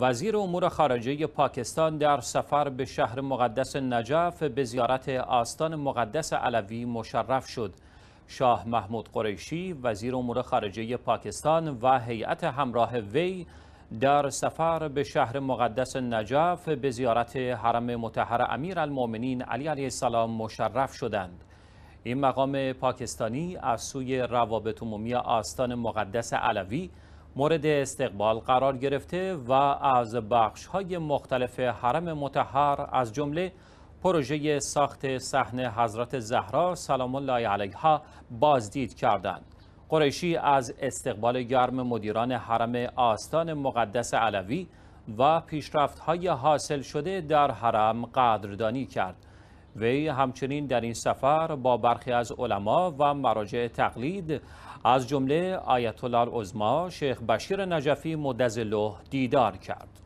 وزیر امور خارجه پاکستان در سفر به شهر مقدس نجف به زیارت آستان مقدس علوی مشرف شد. شاه محمود قریشی وزیر امور خارجه پاکستان و هیئت همراه وی در سفر به شهر مقدس نجف به زیارت حرم متحر امیر المومنین علی علیه السلام مشرف شدند. این مقام پاکستانی از سوی روابط عمومی آستان مقدس علوی مورد استقبال قرار گرفته و از بخش های مختلف حرم متحر از جمله پروژه ساخت صحنه حضرت زهرا سلام الله علیها بازدید کردند. قریشی از استقبال گرم مدیران حرم آستان مقدس علوی و پیشرفت های حاصل شده در حرم قدردانی کرد. وی همچنین در این سفر با برخی از علما و مراجع تقلید از جمله آیت الله شیخ بشیر نجفی مدزله دیدار کرد